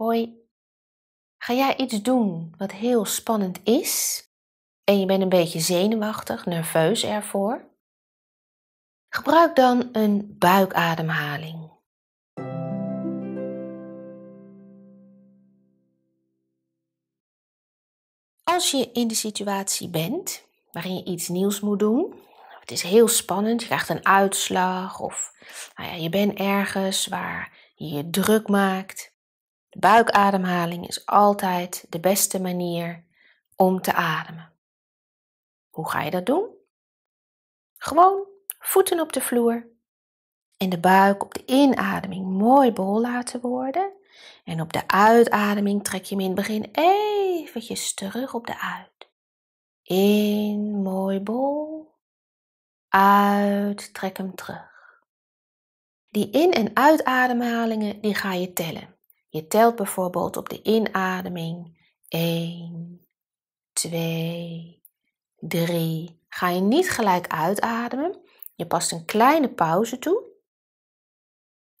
Hoi, ga jij iets doen wat heel spannend is en je bent een beetje zenuwachtig, nerveus ervoor? Gebruik dan een buikademhaling. Als je in de situatie bent waarin je iets nieuws moet doen, het is heel spannend, je krijgt een uitslag of nou ja, je bent ergens waar je je druk maakt, de buikademhaling is altijd de beste manier om te ademen. Hoe ga je dat doen? Gewoon voeten op de vloer en de buik op de inademing mooi bol laten worden. En op de uitademing trek je hem in het begin eventjes terug op de uit. In, mooi bol. Uit, trek hem terug. Die in- en uitademhalingen die ga je tellen. Je telt bijvoorbeeld op de inademing 1, 2, 3. Ga je niet gelijk uitademen. Je past een kleine pauze toe.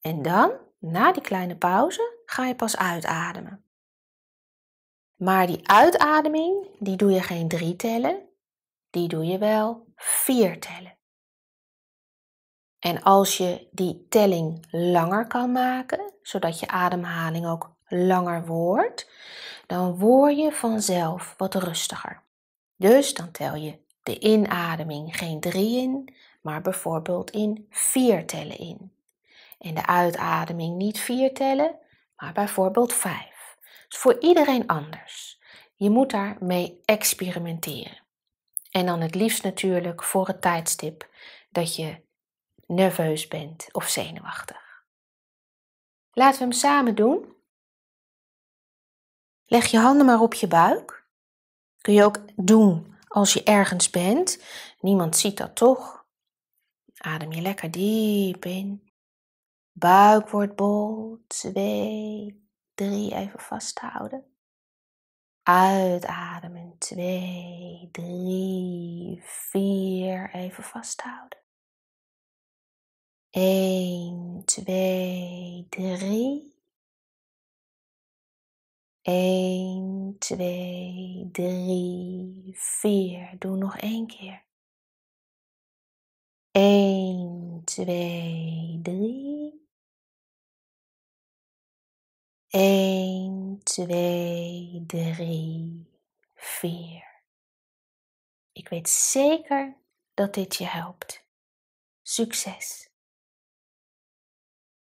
En dan, na die kleine pauze, ga je pas uitademen. Maar die uitademing, die doe je geen drie tellen, die doe je wel vier tellen. En als je die telling langer kan maken, zodat je ademhaling ook langer wordt, dan word je vanzelf wat rustiger. Dus dan tel je de inademing geen drie in, maar bijvoorbeeld in vier tellen in. En de uitademing niet vier tellen, maar bijvoorbeeld vijf. Dus voor iedereen anders. Je moet daarmee experimenteren. En dan het liefst natuurlijk voor het tijdstip dat je nerveus bent of zenuwachtig. Laten we hem samen doen. Leg je handen maar op je buik. Kun je ook doen als je ergens bent. Niemand ziet dat toch? Adem je lekker diep in. Buik wordt bol. Twee, drie, even vasthouden. Uitademen. Twee, drie, vier, even vasthouden. 1, 2, 3. 1, 2, 3, 4. Doe nog één keer. 1, 2, 3. 1, 2, 3, 4. Ik weet zeker dat dit je helpt. Succes!